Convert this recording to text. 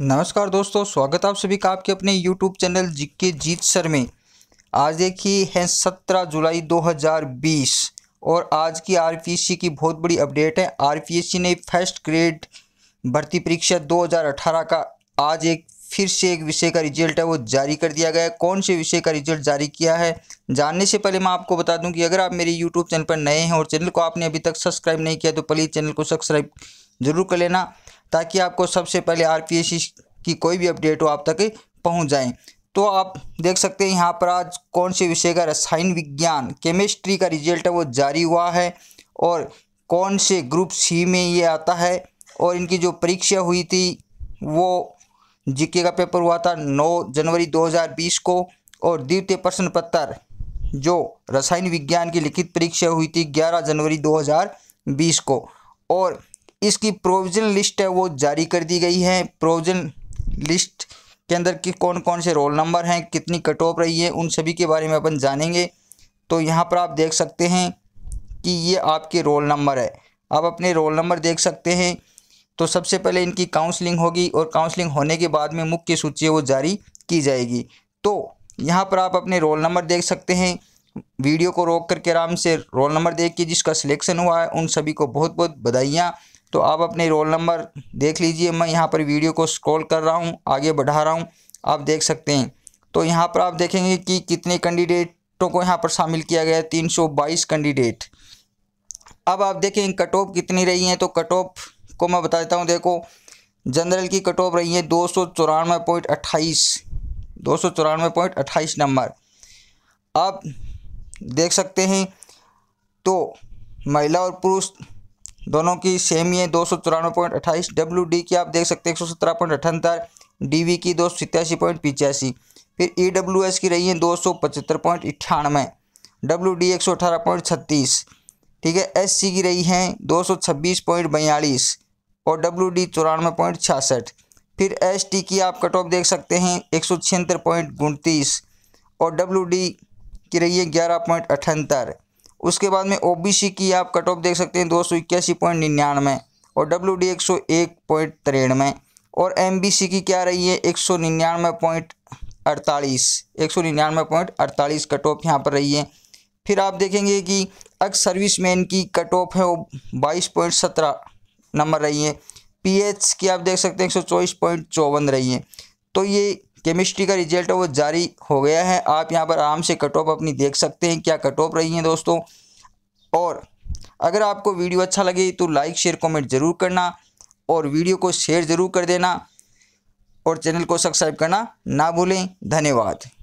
नमस्कार दोस्तों स्वागत आप सभी का आपके अपने यूट्यूब चैनल जी के जीत सर में आज देखिए है सत्रह जुलाई 2020 और आज की आर की बहुत बड़ी अपडेट है आर ने फर्स्ट ग्रेड भर्ती परीक्षा 2018 का आज एक फिर से एक विषय का रिजल्ट है वो जारी कर दिया गया है कौन से विषय का रिजल्ट जारी किया है जानने से पहले मैं आपको बता दूं कि अगर आप मेरे यूट्यूब चैनल पर नए हैं और चैनल को आपने अभी तक सब्सक्राइब नहीं किया तो प्लीज़ चैनल को सब्सक्राइब जरूर कर लेना ताकि आपको सबसे पहले आर की कोई भी अपडेट हो आप तक पहुँच जाएँ तो आप देख सकते हैं यहाँ पर आज कौन से विषय का रसायन विज्ञान केमिस्ट्री का रिजल्ट है वो जारी हुआ है और कौन से ग्रुप सी में ये आता है और इनकी जो परीक्षा हुई थी वो जीके का पेपर हुआ था 9 जनवरी 2020 को और द्वितीय प्रश्न पत्र जो रसायन विज्ञान की लिखित परीक्षा हुई थी 11 जनवरी 2020 को और इसकी प्रोविजन लिस्ट है वो जारी कर दी गई है प्रोविजन लिस्ट के अंदर कि कौन कौन से रोल नंबर हैं कितनी कट ऑफ रही है उन सभी के बारे में अपन जानेंगे तो यहाँ पर आप देख सकते हैं कि ये आपके रोल नंबर है आप अपने रोल नंबर देख सकते हैं तो सबसे पहले इनकी काउंसलिंग होगी और काउंसलिंग होने के बाद में मुख्य सूची वो जारी की जाएगी तो यहाँ पर आप अपने रोल नंबर देख सकते हैं वीडियो को रोक करके आराम से रोल नंबर देख के जिसका सिलेक्शन हुआ है उन सभी को बहुत बहुत बधाइयाँ तो आप अपने रोल नंबर देख लीजिए मैं यहाँ पर वीडियो को स्क्रॉल कर रहा हूँ आगे बढ़ा रहा हूँ आप देख सकते हैं तो यहाँ पर आप देखेंगे कि कितने कैंडिडेटों को यहाँ पर शामिल किया गया है तीन कैंडिडेट अब आप देखें कट ऑफ कितनी रही हैं तो कट ऑफ को मैं बता देता हूँ देखो जनरल की कट ऑफ रही है दो सौ चौरानवे पॉइंट अट्ठाईस दो सौ चौरानवे पॉइंट अट्ठाईस नंबर आप देख सकते हैं तो महिला और पुरुष दोनों की सेम ही है दो सौ चौरानवे पॉइंट अट्ठाईस डब्ल्यू डी की आप देख सकते हैं एक सौ सत्रह पॉइंट अठहत्तर डी वी की दो सौ सितयासी पॉइंट पिचासी फिर ई डब्ल्यू एस की रही है दो सौ पचहत्तर पॉइंट अट्ठानवे डब्ल्यू डी एक सौ अठारह पॉइंट छत्तीस ठीक है एस सी की रही है दो सौ छब्बीस पॉइंट बयालीस और डब्ल्यू डी चौरानवे पॉइंट छियासठ फिर एस टी की आप कट ऑफ देख सकते हैं एक सौ छिहत्तर पॉइंट उनतीस और डब्ल्यू डी की रही है ग्यारह पॉइंट अठहत्तर उसके बाद में ओबीसी की आप कट ऑफ देख सकते हैं दो सौ इक्यासी पॉइंट निन्यानवे और डब्ल्यू डी एक सौ एक पॉइंट तिरानवे और एम बी सी की क्या रही है एक सौ निन्यानवे पॉइंट अड़तालीस एक सौ निन्यानवे पॉइंट अड़तालीस कट ऑफ यहाँ पर रही है फिर आप देखेंगे कि एक्स सर्विस मैन की कट ऑफ है वो बाईस पॉइंट सत्रह नंबर रही है पी की आप देख सकते हैं एक सौ चौबीस पॉइंट चौवन रही है तो ये केमिस्ट्री का रिजल्ट है वो जारी हो गया है आप यहाँ पर आराम से कट ऑफ अपनी देख सकते हैं क्या कट ऑफ रही हैं दोस्तों और अगर आपको वीडियो अच्छा लगे तो लाइक शेयर कमेंट ज़रूर करना और वीडियो को शेयर ज़रूर कर देना और चैनल को सब्सक्राइब करना ना भूलें धन्यवाद